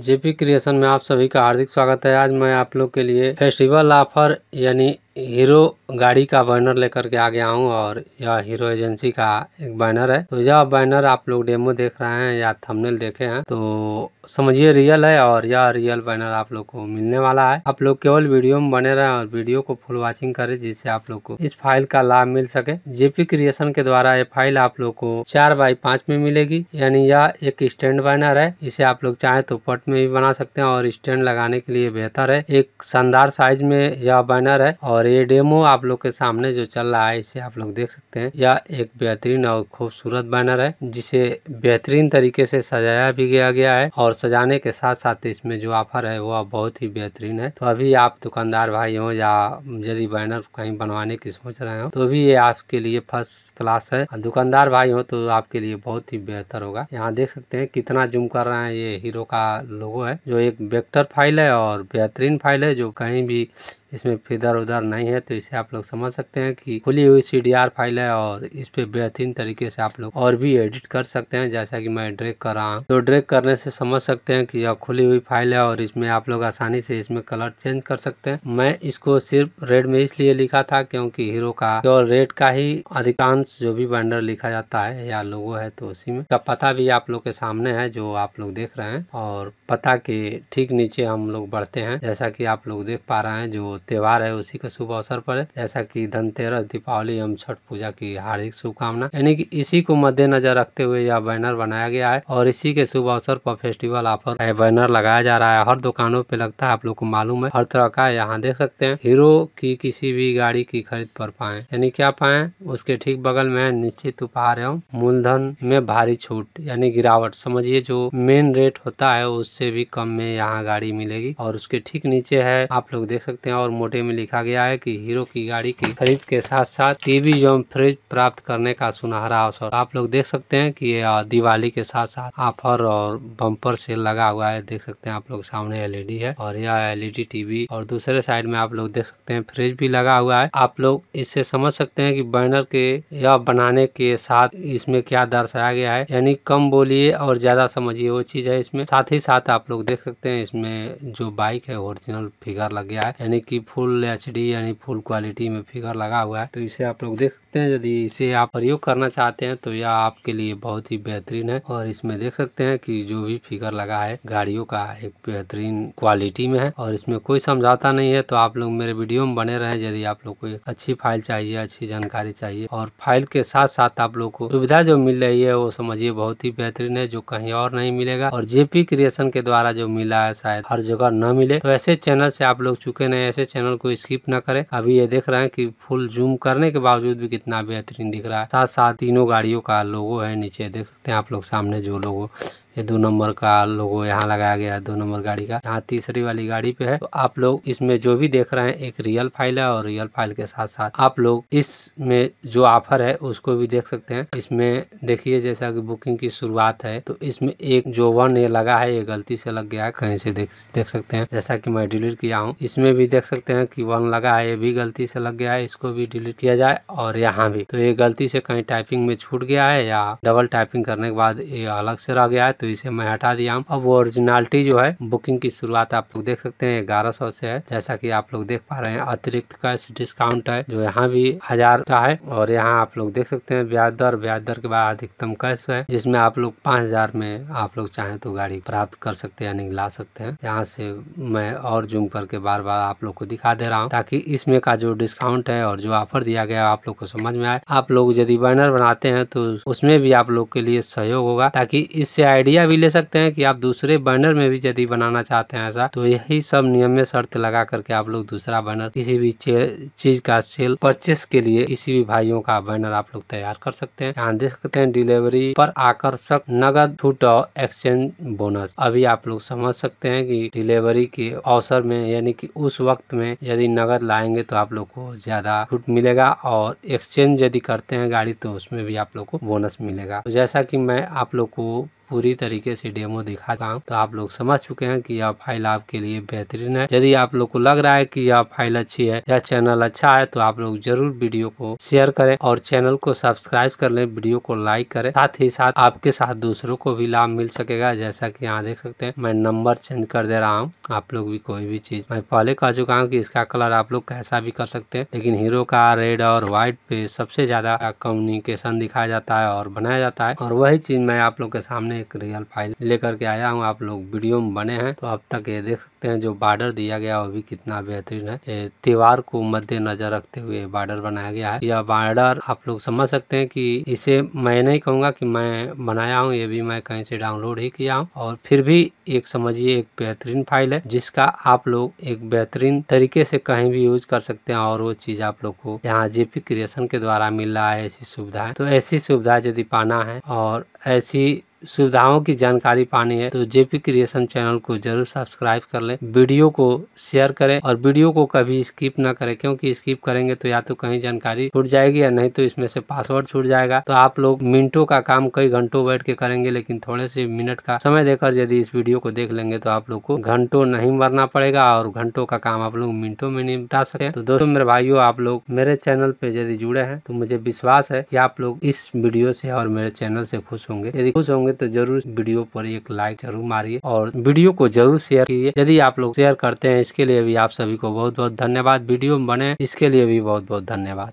JP creation में आप सभी का हार्दिक स्वागत है आज मैं आप लोग के लिए फेस्टिवल ऑफर यानी हीरो गाड़ी का बैनर लेकर के आ गया हूँ और यह हीरो एजेंसी का एक बैनर है तो यह बैनर आप लोग डेमो देख रहे हैं या थंबनेल देखे हैं तो समझिए रियल है और यह रियल बैनर आप लोग को मिलने वाला है आप लोग केवल वीडियो में बने रहे और वीडियो को फुल वॉचिंग करें जिससे आप लोग को इस फाइल का लाभ मिल सके जेपी क्रिएशन के द्वारा ये फाइल आप लोग को चार बाई पांच में मिलेगी यानी यह एक स्टैंड बैनर है इसे आप लोग चाहे तो पट में भी बना सकते हैं और स्टैंड लगाने के लिए बेहतर है एक शानदार साइज में यह बैनर है और और ये डेमो आप लोग के सामने जो चल रहा है इसे आप लोग देख सकते हैं यह एक बेहतरीन और खूबसूरत बैनर है जिसे बेहतरीन तरीके से सजाया भी गया गया है और सजाने के साथ साथ इसमें जो ऑफर है वह बहुत ही बेहतरीन है तो अभी आप दुकानदार भाई हो या यदि बैनर कहीं बनवाने की सोच रहे हो तो भी ये आपके लिए फर्स्ट क्लास है दुकानदार भाई हो तो आपके लिए बहुत ही बेहतर होगा यहाँ देख सकते हैं कितना जुम कर रहे हैं ये हीरो का लोगो है जो एक वेक्टर फाइल है और बेहतरीन फाइल है जो कहीं भी इसमें फिदर उदर नहीं है तो इसे आप लोग समझ सकते हैं कि खुली हुई सी फाइल है और इस पे बेहतरीन तरीके से आप लोग और भी एडिट कर सकते हैं जैसा कि मैं ड्रैग कर रहा हूँ तो ड्रैग करने से समझ सकते हैं कि यह खुली हुई फाइल है और इसमें आप लोग आसानी से इसमें कलर चेंज कर सकते हैं मैं इसको सिर्फ रेड में इसलिए लिखा था क्योंकि हीरो का और रेड का ही अधिकांश जो भी बैंडर लिखा जाता है या लोगो है तो उसी में का पता भी आप लोग के सामने है जो आप लोग देख रहे हैं और पता के ठीक नीचे हम लोग बढ़ते हैं जैसा कि आप लोग देख पा रहे हैं जो त्यौहार है उसी के शुभ अवसर पर है जैसा कि धनतेरस दीपावली एवं छठ पूजा की हार्दिक शुभकामना यानी कि इसी को मद्देनजर रखते हुए यह बैनर बनाया गया है और इसी के शुभ अवसर पर फेस्टिवल ऑफर बैनर लगाया जा रहा है हर दुकानों पे लगता है आप लोग को मालूम है हर तरह का यहाँ देख सकते हैं हीरो की किसी भी गाड़ी की खरीद पर पाए यानी क्या पाए उसके ठीक बगल में निश्चित उपहार एवं मूलधन में भारी छूट यानी गिरावट समझिए जो मेन रेट होता है उससे भी कम में यहाँ गाड़ी मिलेगी और उसके ठीक नीचे है आप लोग देख सकते हैं और मोटे में लिखा गया है कि हीरो की गाड़ी की खरीद के साथ साथ टीवी एवं फ्रिज प्राप्त करने का सुनहरा अवसर आप लोग देख सकते हैं कि दिवाली के साथ साथ ऑफर और बम्पर सेल लगा हुआ है देख सकते हैं आप लोग सामने एलईडी है और यह एलईडी टीवी और दूसरे साइड में आप लोग देख सकते हैं फ्रिज भी लगा हुआ है आप लोग इससे समझ सकते हैं कि बैनर के या बनाने के साथ इसमें क्या दर्शाया गया है यानी कम बोलिए और ज्यादा समझिए वो चीज है इसमें साथ ही साथ आप लोग देख सकते हैं इसमें जो बाइक है ओरिजिनल फिगर लग गया है यानी कि फुल एच यानी फुल क्वालिटी में फिगर लगा हुआ है तो इसे आप लोग देख सकते हैं यदि इसे आप प्रयोग करना चाहते हैं तो यह आपके लिए बहुत ही बेहतरीन है और इसमें देख सकते हैं कि जो भी फिगर लगा है गाड़ियों का एक बेहतरीन क्वालिटी में है और इसमें कोई समझौता नहीं है तो आप लोग मेरे वीडियो में बने रहे यदि आप लोग को अच्छी फाइल चाहिए अच्छी जानकारी चाहिए और फाइल के साथ साथ आप लोग को सुविधा जो मिल रही है वो समझिए बहुत ही बेहतरीन है जो कहीं और नहीं मिलेगा और जेपी क्रिएशन के द्वारा जो मिला है शायद हर जगह न मिले तो ऐसे चैनल से आप लोग चुके नहीं ऐसे चैनल को स्किप ना करें अभी ये देख रहे हैं कि फुल जूम करने के बावजूद भी कितना बेहतरीन दिख रहा है साथ साथ तीनों गाड़ियों का लोगो है नीचे देख सकते हैं आप लोग सामने जो लोगो ये दो नंबर का लोगो यहाँ लगाया गया है दो नंबर गाड़ी का यहाँ तीसरी वाली गाड़ी पे है तो आप लोग इसमें जो भी देख रहे हैं एक रियल फाइल है और रियल फाइल के साथ साथ आप लोग इसमें जो ऑफर है उसको भी देख सकते हैं इसमें देखिए जैसा कि बुकिंग की शुरुआत है तो इसमें एक जो वन ये लगा है ये गलती से लग गया है कहीं से देख देख सकते हैं जैसा की मैं डिलीट किया हूँ इसमें भी देख सकते हैं की वन लगा है ये भी गलती से लग गया है इसको भी डिलीट किया जाए और यहाँ भी तो ये गलती से कहीं टाइपिंग में छूट गया है या डबल टाइपिंग करने के बाद ये अलग से रह गया है तो इसे मैं हटा दिया हूँ अब ओरिजिनलिटी जो है बुकिंग की शुरुआत आप लोग देख सकते हैं ग्यारह सौ से है जैसा की आप लोग देख पा रहे हैं अतिरिक्त कैश डिस्काउंट है जो यहाँ भी हजार का है और यहाँ आप लोग देख सकते हैं ब्याज दर ब्याज दर के बाद अधिकतम कैश है जिसमें आप लोग पाँच हजार में आप लोग चाहें तो गाड़ी प्राप्त कर सकते हैं यानी ला सकते हैं यहाँ से मैं और जूम करके बार बार आप लोग को दिखा दे रहा हूँ ताकि इसमें का जो डिस्काउंट है और जो ऑफर दिया गया आप लोग को समझ में आए आप लोग यदि बैनर बनाते हैं तो उसमें भी आप लोग के लिए सहयोग होगा ताकि इससे आईडी आइडिया भी ले सकते हैं कि आप दूसरे बैनर में भी यदि बनाना चाहते हैं ऐसा तो यही सब नियम में शर्त लगा करके आप लोग दूसरा बैनर किसी भी चीज का सेल परचेस के लिए किसी भी भाइयों का बैनर आप लोग तैयार कर सकते हैं यहाँ देख सकते हैं डिलीवरी पर आकर्षक नगद छूट और एक्सचेंज बोनस अभी आप लोग समझ सकते हैं कि डिलीवरी के अवसर में यानी कि उस वक्त में यदि नगद लाएंगे तो आप लोग को ज्यादा छूट मिलेगा और एक्सचेंज यदि करते हैं गाड़ी तो उसमें भी आप लोग को बोनस मिलेगा तो जैसा कि मैं आप लोग को पूरी तरीके से डेमो दिखा रहा हूँ तो आप लोग समझ चुके हैं कि यह फाइल आपके लिए बेहतरीन है यदि आप लोग को लग रहा है कि यह फाइल अच्छी है या चैनल अच्छा है तो आप लोग जरूर वीडियो को शेयर करें और चैनल को सब्सक्राइब कर लें वीडियो को लाइक करें साथ ही साथ आपके साथ दूसरों को भी लाभ मिल सकेगा जैसा की यहाँ देख सकते हैं मैं नंबर चेंज कर दे रहा हूँ आप लोग भी कोई भी चीज मैं पहले कह चुका हूँ की इसका कलर आप लोग कैसा भी कर सकते हैं लेकिन हीरो का रेड और व्हाइट पे सबसे ज्यादा कम्युनिकेशन दिखाया जाता है और बनाया जाता है और वही चीज मैं आप लोग के सामने एक रियल फाइल लेकर के आया हूँ आप लोग वीडियो में बने हैं तो अब तक ये देख सकते हैं जो बॉर्डर दिया गया वो भी कितना बेहतरीन है ये त्योहार को मद्देनजर रखते हुए बॉर्डर बनाया गया है यह बॉर्डर आप लोग समझ सकते हैं कि इसे मैं नहीं कहूँगा कि मैं बनाया हूँ ये भी मैं कहीं से डाउनलोड ही किया हूँ और फिर भी एक समझिए एक बेहतरीन फाइल है जिसका आप लोग एक बेहतरीन तरीके से कहीं भी यूज कर सकते हैं और वो चीज आप लोग को यहाँ जेपी क्रिएशन के द्वारा मिल रहा है ऐसी सुविधा तो ऐसी सुविधा यदि पाना है और ऐसी सुविधाओं की जानकारी पानी है तो जेपी क्रिएशन चैनल को जरूर सब्सक्राइब कर लें वीडियो को शेयर करें और वीडियो को कभी स्किप ना करें क्योंकि स्किप करेंगे तो या तो कहीं जानकारी छूट जाएगी या नहीं तो इसमें से पासवर्ड छूट जाएगा तो आप लोग मिनटों का काम कई घंटों बैठ के करेंगे लेकिन थोड़े से मिनट का समय देकर यदि इस वीडियो को देख लेंगे तो आप लोग को घंटों नहीं मरना पड़ेगा और घंटों का काम आप लोग मिनटों में निपटा सके तो दोस्तों मेरे भाइयों आप लोग मेरे चैनल पे यदि जुड़े हैं तो मुझे विश्वास है कि आप लोग इस वीडियो से और मेरे चैनल से खुश होंगे यदि खुश होंगे लगे तो जरूर वीडियो पर एक लाइक जरूर मारिए और वीडियो को जरूर शेयर कीजिए यदि आप लोग शेयर करते हैं इसके लिए भी आप सभी को बहुत बहुत धन्यवाद वीडियो बने इसके लिए भी बहुत बहुत धन्यवाद